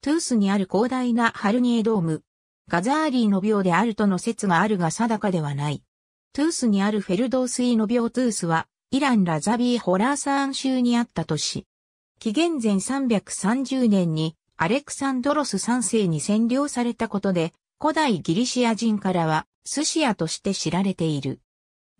トゥースにある広大なハルニエドーム。ガザーリーの病であるとの説があるが定かではない。トゥースにあるフェルドースイの病トゥースは、イラン・ラザビー・ホラーサーン州にあった都市。紀元前330年にアレクサンドロス3世に占領されたことで、古代ギリシア人からはスシアとして知られている。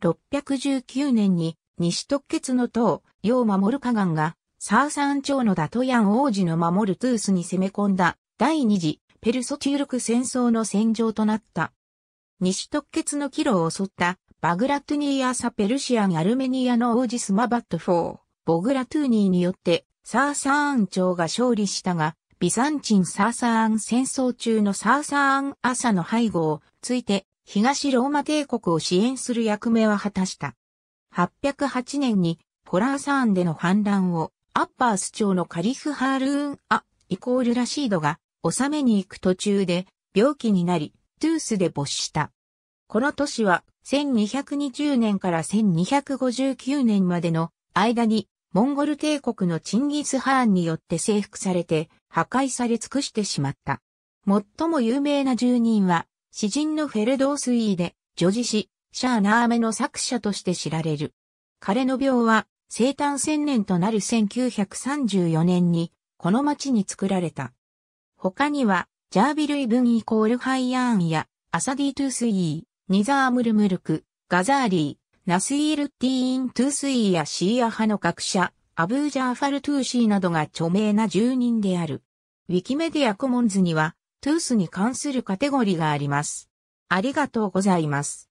619年に西突血の塔、ヨーマ・モルカガンがサーサン朝のダトヤン王子の守るトゥースに攻め込んだ第二次ペルソチュールク戦争の戦場となった。西突結のキ路を襲ったバグラトゥニーアサペルシアンアルメニアの王子スマバット4、ボグラトゥニーによってサーサーン朝が勝利したが、ビサンチンサーサーン戦争中のサーサーン朝の背後をついて東ローマ帝国を支援する役目は果たした。808年にポラーサーンでの反乱をアッパース朝のカリフ・ハールーン・ア、イコール・ラシードが、治めに行く途中で、病気になり、トゥースで没した。この年は、1220年から1259年までの間に、モンゴル帝国のチンギス・ハーンによって征服されて、破壊され尽くしてしまった。最も有名な住人は、詩人のフェルドースイーで、女児詩、シャーナーメの作者として知られる。彼の病は、生誕1000年となる1934年に、この町に作られた。他には、ジャービルイブンイコールハイヤーンや、アサディトゥスイー、ニザームルムルク、ガザーリー、ナスイールティーントゥスイーやシーア派の学者、アブージャーファルトゥーシーなどが著名な住人である。ウィキメディアコモンズには、トゥースに関するカテゴリーがあります。ありがとうございます。